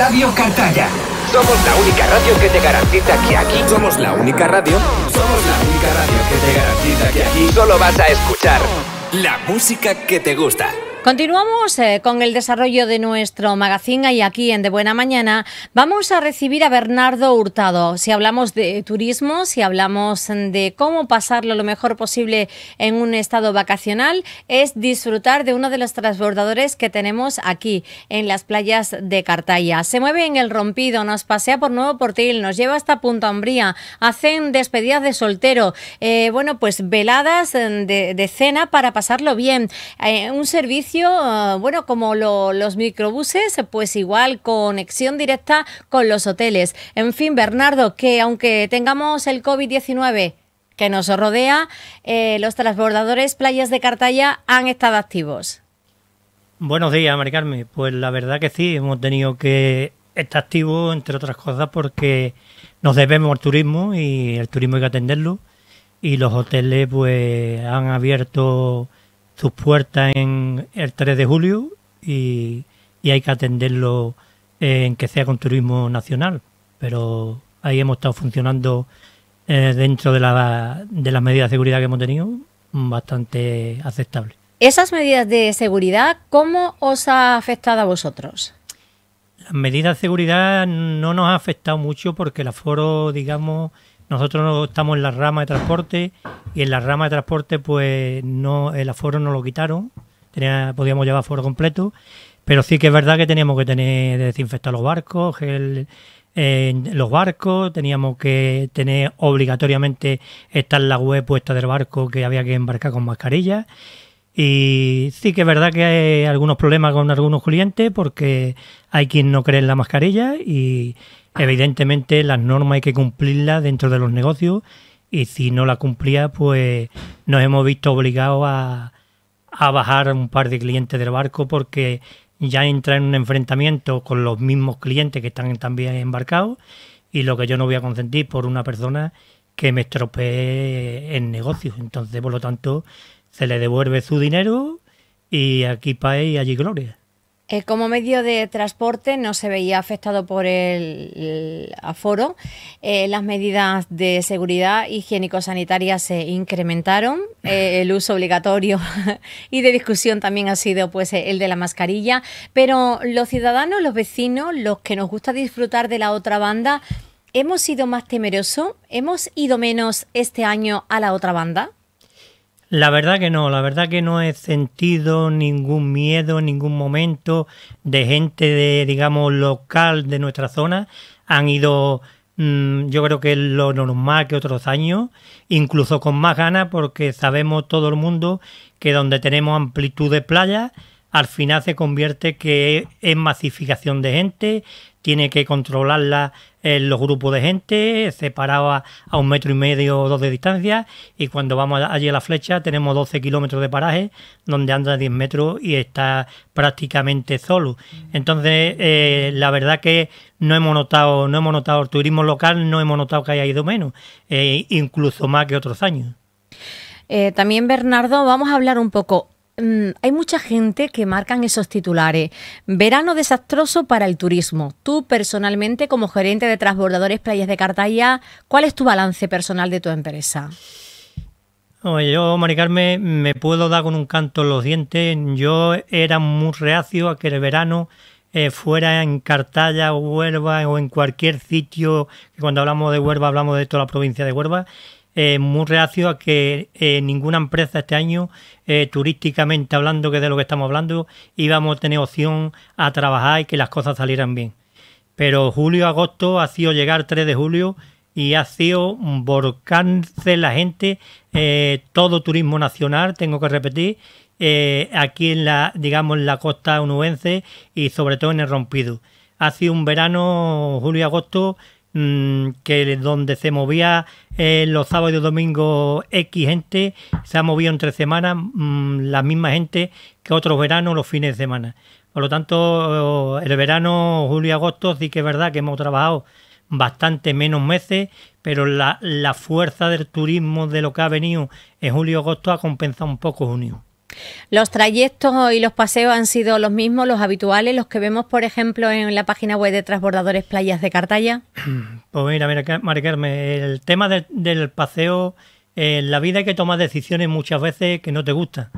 Radio Cartaya. Somos la única radio que te garantiza que aquí. Somos la única radio. Somos la única radio que te garantiza que aquí. Solo vas a escuchar la música que te gusta. Continuamos eh, con el desarrollo de nuestro magazine y aquí en De Buena Mañana vamos a recibir a Bernardo Hurtado. Si hablamos de turismo, si hablamos de cómo pasarlo lo mejor posible en un estado vacacional, es disfrutar de uno de los transbordadores que tenemos aquí en las playas de Cartaya. Se mueve en el rompido, nos pasea por Nuevo Portil, nos lleva hasta Punta Umbría, hacen despedidas de soltero, eh, bueno, pues veladas de, cena para pasarlo bien, eh, un servicio Ah, bueno, como los microbuses, pues igual conexión directa con los hoteles. En fin, Bernardo, que aunque tengamos el COVID-19 que nos rodea, eh, los transbordadores playas de Cartaya han estado activos. Buenos días, Maricarme. Pues la verdad que sí, hemos tenido que estar activos, entre otras cosas, porque nos debemos al turismo y el turismo hay que atenderlo. Y los hoteles pues han abierto sus puertas en el 3 de julio y, hay que atenderlo en que sea con turismo nacional. Pero ahí hemos estado funcionando eh, dentro de, la, de las medidas de seguridad que hemos tenido mm, bastante aceptable. ¿Esas medidas de seguridad cómo os ha afectado a vosotros? Las medidas de seguridad no nos ha afectado mucho porque el aforo, digamos, nosotros estamos en la rama de transporte y en la rama de transporte pues no el aforo no lo quitaron, tenía, podíamos llevar aforo completo, pero sí que es verdad que teníamos que tener desinfectar los barcos, los barcos, teníamos que tener obligatoriamente estar la web puesta del barco que había que embarcar con mascarilla. Y sí que es verdad que hay algunos problemas con algunos clientes porque hay quien no cree en la mascarilla y, Ah. Evidentemente las normas hay que cumplirlas dentro de los negocios y si no la cumplía pues nos hemos visto obligados a, a bajar un par de clientes del barco porque ya entra en un enfrentamiento con los mismos clientes que están también embarcados y lo que yo no voy a consentir por una persona que me estropee en negocios. Entonces, por lo tanto, se le devuelve su dinero y aquí país y allí gloria. Eh, como medio de transporte no se veía afectado por el, aforo. Eh, las medidas de seguridad higiénico-sanitaria se incrementaron. Eh, el uso obligatorio y de discusión también ha sido pues, el de la mascarilla. Pero los ciudadanos, los vecinos, los que nos gusta disfrutar de la otra banda, ¿hemos sido más temerosos? ¿Hemos ido menos este año a la otra banda? La verdad que no, la verdad que no he sentido ningún miedo en ningún momento de gente de, digamos, local de nuestra zona. Han ido, mm, yo creo que es lo normal que otros años, incluso con más ganas porque sabemos todo el mundo que donde tenemos amplitud de playa, al final se convierte que es masificación de gente, tiene que controlarla en eh, los grupos de gente, separaba a un metro y medio o dos de distancia, y cuando vamos allí a la flecha tenemos 12 kilómetros de paraje, donde anda 10 metros y está prácticamente solo. Entonces, eh, la verdad que no hemos notado, no hemos notado el turismo local, no hemos notado que haya ido menos, eh, incluso más que otros años. también, Bernardo, vamos a hablar un poco Mm, hay mucha gente que marcan esos titulares. Verano desastroso para el turismo. Tú personalmente, como gerente de transbordadores Playas de Cartaya, ¿cuál es tu balance personal de tu empresa? yo, Maricarme, me puedo dar con un canto en los dientes. Yo era muy reacio a que el verano eh, fuera en Cartaya o Huelva o en cualquier sitio, que cuando hablamos de Huelva hablamos de toda la provincia de Huelva, eh, muy reacio a que eh, ninguna empresa este año, eh, turísticamente hablando, que es de lo que estamos hablando, íbamos a tener opción a trabajar y que las cosas salieran bien. Pero julio-agosto ha sido llegar 3 de julio y ha sido volcarse la gente, todo turismo nacional, tengo que repetir, aquí en la, digamos, la costa unubense y sobre todo en el rompido. Ha sido un verano, julio-agosto, Mm, que donde se movía eh, los sábados y domingos X gente, se ha movido entre semanas mm, la misma gente que otros veranos los fines de semana. Por lo tanto, eh, el verano, julio y agosto, sí que es verdad que hemos trabajado bastante menos meses, pero la, la fuerza del turismo de lo que ha venido en julio y agosto ha compensado un poco junio. Los trayectos y los paseos han sido los mismos, los habituales, los que vemos, por ejemplo, en la página web de Transbordadores Playas de Cartaya. Pues mira, mira, Mari el tema del paseo, en eh, la vida hay que tomar decisiones muchas veces que no te gustan.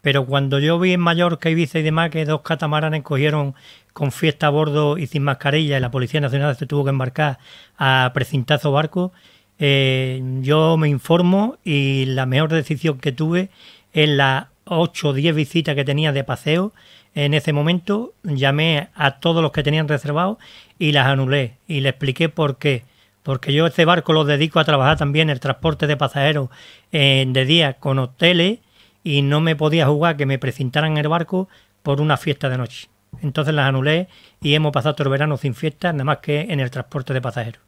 Pero cuando yo vi en Mallorca, Ibiza y demás que dos catamaranes cogieron con fiesta a bordo y sin mascarilla y la Policía Nacional se tuvo que embarcar a precintazo barco, eh, yo me informo y la mejor decisión que tuve es la ocho o diez visitas que tenía de paseo, en ese momento llamé a todos los que tenían reservados y las anulé y le expliqué por qué. Porque yo este barco lo dedico a trabajar también el transporte de pasajeros eh, de día con hoteles y no me podía jugar que me precintaran el barco por una fiesta de noche. Entonces las anulé y hemos pasado todo el verano sin fiestas, nada más que en el transporte de pasajeros.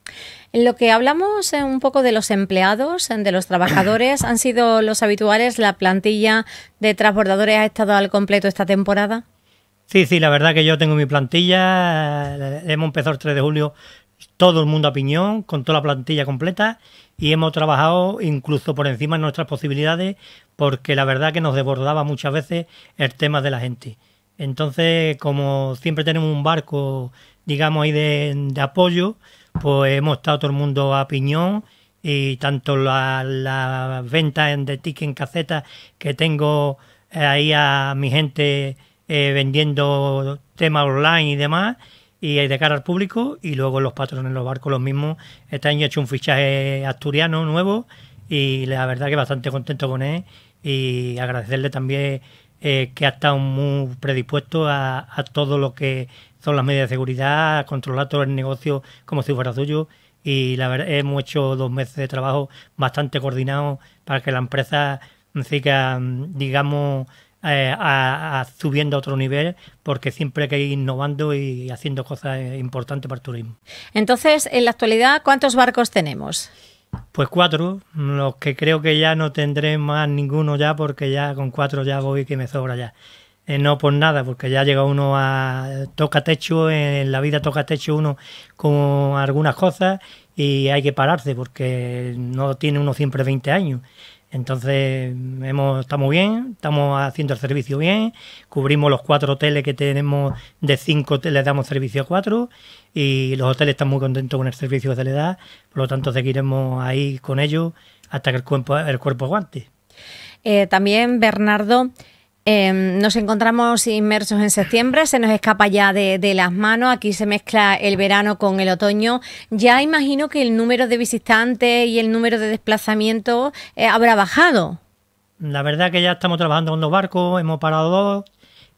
En Lo que hablamos eh, un poco de los empleados, de los trabajadores, ¿han sido los habituales? ¿La plantilla de transbordadores ha estado al completo esta temporada? Sí, sí, la verdad que yo tengo mi plantilla. Hemos empezado el 3 de julio todo el mundo a piñón, con toda la plantilla completa y hemos trabajado incluso por encima de nuestras posibilidades porque la verdad que nos desbordaba muchas veces el tema de la gente. Entonces, como siempre tenemos un barco, digamos, ahí de, apoyo, pues hemos estado todo el mundo a piñón y tanto las la ventas de ticket en caseta que tengo eh, ahí a mi gente eh, vendiendo temas online y demás y de cara al público y luego los patrones los barcos los mismos este año he hecho un fichaje asturiano nuevo y la verdad que bastante contento con él y agradecerle también eh, que ha estado muy predispuesto a, todo lo que son las medidas de seguridad, a controlar todo el negocio como si fuera suyo. Y la verdad, hemos hecho dos meses de trabajo bastante coordinados... para que la empresa siga, digamos, eh, subiendo a otro nivel porque siempre hay que ir innovando y haciendo cosas importantes para el turismo. Entonces, en la actualidad, ¿cuántos barcos tenemos? Pues cuatro, los que creo que ya no tendré más ninguno ya porque ya con cuatro ya voy que me sobra ya. Eh, no por nada, porque ya llega uno a toca techo, en la vida toca techo uno con algunas cosas y hay que pararse porque no tiene uno siempre 20 años. Entonces, estamos bien, estamos haciendo el servicio bien, cubrimos los cuatro hoteles que tenemos, de cinco hoteles damos servicio a cuatro, y los hoteles están muy contentos con el servicio que se les da, por lo tanto, seguiremos ahí con ellos hasta que el cuerpo, el cuerpo aguante. Eh, también, Bernardo, Em, nos encontramos inmersos en septiembre, se nos escapa ya de, las manos, aquí se mezcla el verano con el otoño. Ya imagino que el número de visitantes y el número de desplazamientos eh, habrá bajado. La verdad que ya estamos trabajando con dos barcos, hemos parado dos,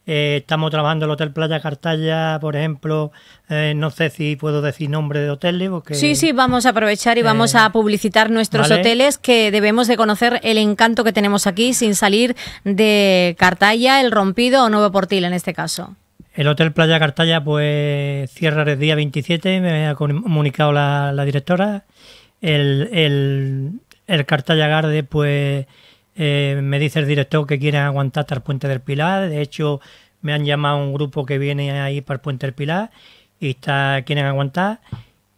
eh, estamos trabajando el Hotel Playa Cartaya, por ejemplo. Eh, no sé si puedo decir nombre de hoteles. sí, sí, vamos a aprovechar y eh, vamos a publicitar nuestros hoteles que debemos de conocer el encanto que tenemos aquí sin salir de Cartaya, El Rompido o Nuevo Portil en este caso. El Hotel Playa Cartaya pues cierra el día 27, me ha comunicado la, directora. El, el, el Cartaya Garde pues eh, me dice el director que quieren aguantar hasta el Puente del Pilar. De hecho, me han llamado un grupo que viene ahí para el Puente del Pilar y está, quieren aguantar.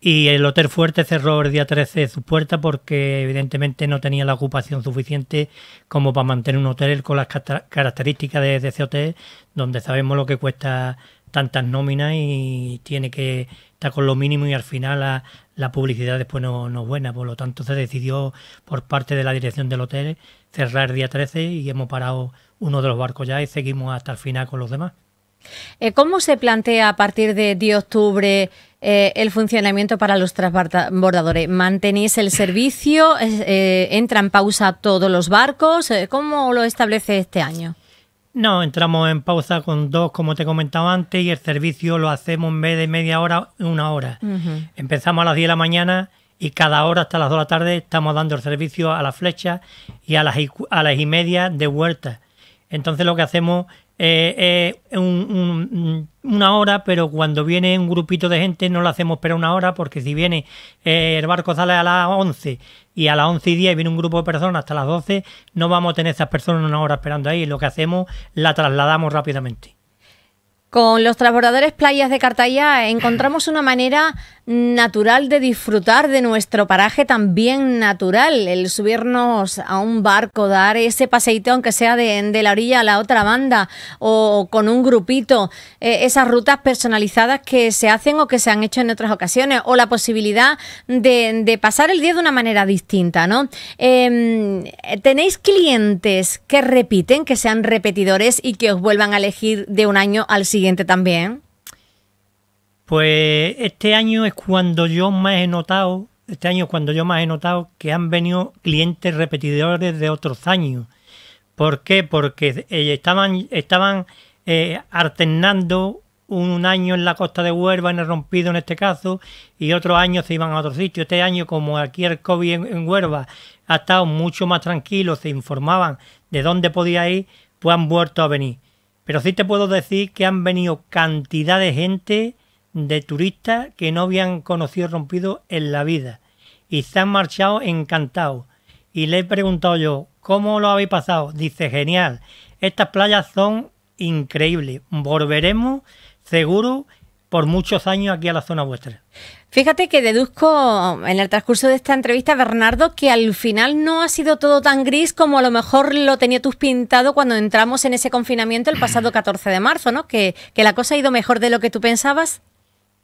Y el Hotel Fuerte cerró el día 13 su puerta porque evidentemente no tenía la ocupación suficiente como para mantener un hotel con las características de, ese hotel, donde sabemos lo que cuesta tantas nóminas y tiene que estar con lo mínimo y al final la, publicidad después no, es buena. Por lo tanto, se decidió por parte de la dirección del hotel cerrar el día 13 y hemos parado uno de los barcos ya y seguimos hasta el final con los demás. Eh, ¿Cómo se plantea a partir de, de octubre eh, el funcionamiento para los transbordadores? ¿Mantenéis el servicio? Eh, ¿Entra en pausa todos los barcos? Eh, ¿Cómo lo establece este año? No, entramos en pausa con dos, como te comentaba antes, y el servicio lo hacemos en vez de media hora, una hora. Empezamos a las 10 de la mañana y cada hora hasta las 2 de la tarde estamos dando el servicio a la flecha... y a las, a las y media de vuelta. Entonces lo que hacemos eh, eh, mm, una hora, pero cuando viene un grupito de gente no lo hacemos esperar una hora, porque si viene eh, el barco sale a las 11 y a las 11 y 10 viene un grupo de personas hasta las 12, no vamos a tener esas personas una hora esperando ahí. Lo que hacemos, la trasladamos rápidamente. Con los transbordadores playas de Cartaya encontramos una manera natural de disfrutar de nuestro paraje también natural, el subirnos a un barco, dar ese paseíto aunque sea de, la orilla a la otra banda o con un grupito, eh, esas rutas personalizadas que se hacen o que se han hecho en otras ocasiones o la posibilidad de, pasar el día de una manera distinta, ¿no? Em, ¿Tenéis clientes que repiten, que sean repetidores y que os vuelvan a elegir de un año al siguiente también? Pues este año es cuando yo más he notado, este año cuando yo más he notado que han venido clientes repetidores de otros años. ¿Por qué? Porque eh, estaban, estaban eh, alternando un año en la costa de Huelva, en el rompido en este caso, y otros años se iban a otro sitio. Este año, como aquí el COVID en, en Huelva ha estado mucho más tranquilo, se informaban de dónde podía ir, pues han vuelto a venir. Pero sí te puedo decir que han venido cantidad de gente de turistas que no habían conocido rompido en la vida y se han marchado encantados. Y le he preguntado yo, ¿cómo lo habéis pasado? Dice, genial, estas playas son increíbles, volveremos seguro por muchos años aquí a la zona vuestra. Fíjate que deduzco en el transcurso de esta entrevista, Bernardo, que al final no ha sido todo tan gris como a lo mejor lo tenía tú pintado cuando entramos en ese confinamiento el pasado 14 de marzo, ¿no? Que, que la cosa ha ido mejor de lo que tú pensabas.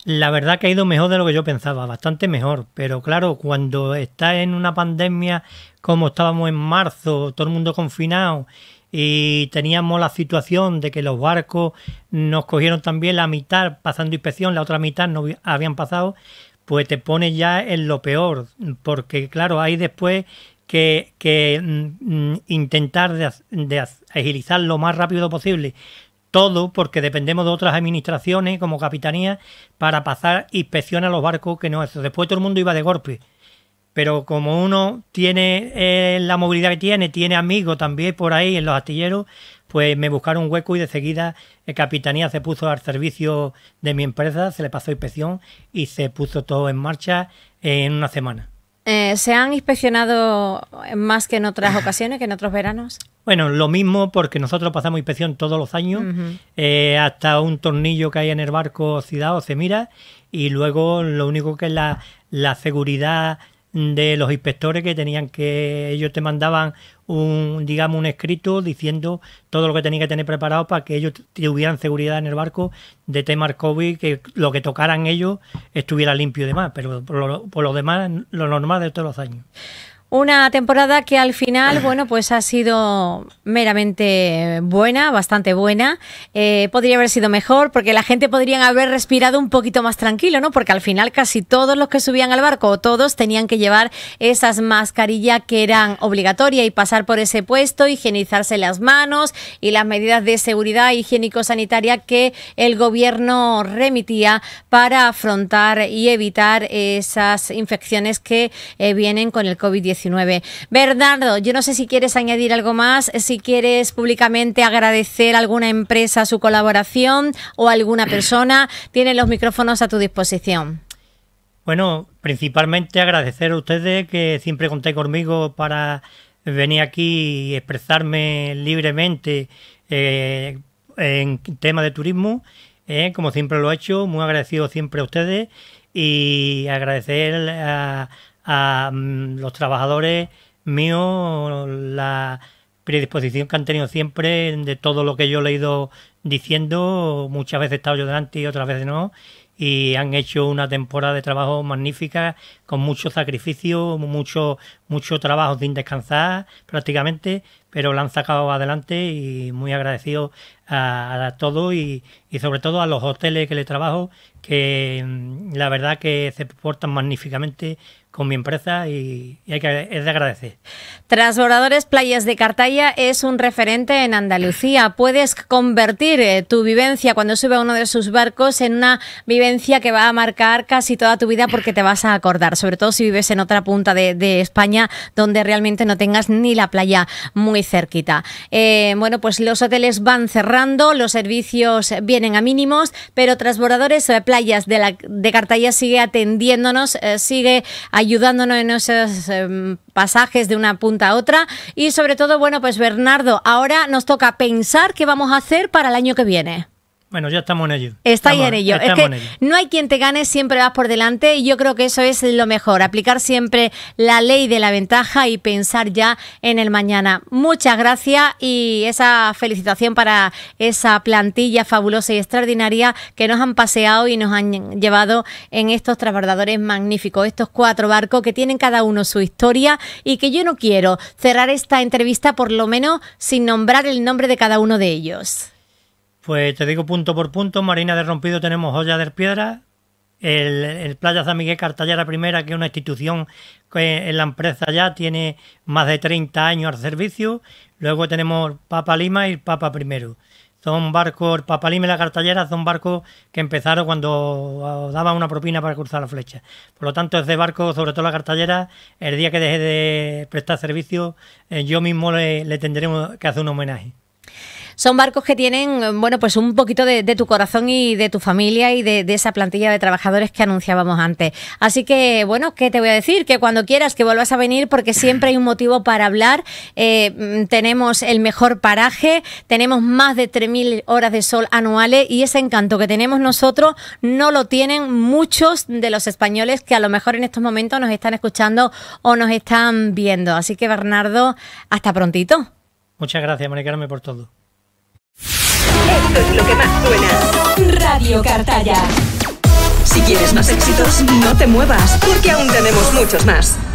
La verdad que ha ido mejor de lo que yo pensaba, bastante mejor. Pero claro, cuando estás en una pandemia como estábamos en marzo, todo el mundo confinado y teníamos la situación de que los barcos nos cogieron también la mitad pasando inspección, la otra mitad no habían pasado, pues te pones ya en lo peor. Porque claro, hay después que, que mm, mm, intentar agilizar lo más rápido posible todo porque dependemos de otras administraciones como capitanía para pasar inspección a los barcos que no es. Después todo el mundo iba de golpe. Pero como uno tiene eh, la movilidad que tiene, tiene amigos también por ahí en los astilleros, pues me buscaron un hueco y de seguida Capitanía se puso al servicio de mi empresa, se le pasó inspección y se puso todo en marcha en una semana. Eh, ¿Se han inspeccionado más que en otras ocasiones, que en otros veranos? Bueno, lo mismo porque nosotros pasamos inspección todos los años, eh, hasta un tornillo que hay en el barco Ciudad se mira y luego lo único que es la, la seguridad de los inspectores que tenían que ellos te mandaban un digamos un escrito diciendo todo lo que tenía que tener preparado para que ellos tuvieran seguridad en el barco de temas COVID que lo que tocaran ellos estuviera limpio y demás pero por por lo demás lo normal de todos los años una temporada que al final, bueno, pues ha sido meramente buena, bastante buena. Eh, podría haber sido mejor porque la gente podría haber respirado un poquito más tranquilo, ¿no? Porque al final casi todos los que subían al barco, todos tenían que llevar esas mascarillas que eran obligatorias y pasar por ese puesto, higienizarse las manos y las medidas de seguridad higiénico-sanitaria que el gobierno remitía para afrontar y evitar esas infecciones que eh, vienen con el COVID-19. Bernardo, yo no sé si quieres añadir algo más, si quieres públicamente agradecer a alguna empresa su colaboración o a alguna persona, tienen los micrófonos a tu disposición. Bueno, principalmente agradecer a ustedes que siempre conté conmigo para venir aquí y expresarme libremente eh, en tema de turismo, eh, como siempre lo he hecho, muy agradecido siempre a ustedes y agradecer a, a mm, los trabajadores míos la predisposición que han tenido siempre de todo lo que yo he ido diciendo. Muchas veces he estado yo delante y otras veces no. Y han hecho una temporada de trabajo magnífica, con mucho sacrificio, mucho, mucho trabajo sin descansar prácticamente, pero la han sacado adelante y muy agradecido a, todos y, y sobre todo a los hoteles que le trabajo, que mm, la verdad que se portan magníficamente con mi empresa y, hay que, es de agradecer. Transbordadores Playas de Cartaya es un referente en Andalucía. Puedes convertir eh, tu vivencia cuando sube a uno de sus barcos en una vivencia que va a marcar casi toda tu vida porque te vas a acordar, sobre todo si vives en otra punta de, España donde realmente no tengas ni la playa muy cerquita. Eh, bueno, pues los hoteles van cerrando, los servicios vienen a mínimos, pero Transbordadores eh, Playas de, la, de Cartaya sigue atendiéndonos, sigue ayudando ayudándonos en esos em, pasajes de una punta a otra. Y sobre todo, bueno, pues Bernardo, ahora nos toca pensar qué vamos a hacer para el año que viene. Bueno, ya estamos en ello. Estáis en ello. no hay quien te gane, siempre vas por delante y yo creo que eso es lo mejor, aplicar siempre la ley de la ventaja y pensar ya en el mañana. Muchas gracias y esa felicitación para esa plantilla fabulosa y extraordinaria que nos han paseado y nos han llevado en estos transbordadores magníficos, estos cuatro barcos que tienen cada uno su historia y que yo no quiero cerrar esta entrevista por lo menos sin nombrar el nombre de cada uno de ellos. Pues te digo punto por punto, Marina de Rompido tenemos Joya del Piedra, el, Playa San Miguel Cartallera Primera, que es una institución que en la empresa ya tiene más de 30 años al servicio, luego tenemos Papa Lima y Papa Primero. Son barcos, Papa Lima y la Cartallera son barcos que empezaron cuando daban una propina para cruzar la flecha. Por lo tanto, ese barco, sobre todo la Cartallera, el día que deje de prestar servicio, eh, yo mismo le, le tendremos que hacer un homenaje son barcos que tienen, eh, bueno, pues un poquito de, tu corazón y de tu familia y de, esa plantilla de trabajadores que anunciábamos antes. Así que, bueno, ¿qué te voy a decir? Que cuando quieras que vuelvas a venir, porque siempre hay un motivo para hablar. Eh, mm, tenemos el mejor paraje, tenemos más de 3.000 horas de sol anuales y ese encanto que tenemos nosotros no lo tienen muchos de los españoles que a lo mejor en estos momentos nos están escuchando o nos están viendo. Así que, Bernardo, hasta prontito. Muchas gracias, Carmen, por todo. Esto es lo que más suena. Radio Cartalla Si quieres más éxitos, no te muevas, porque aún tenemos muchos más.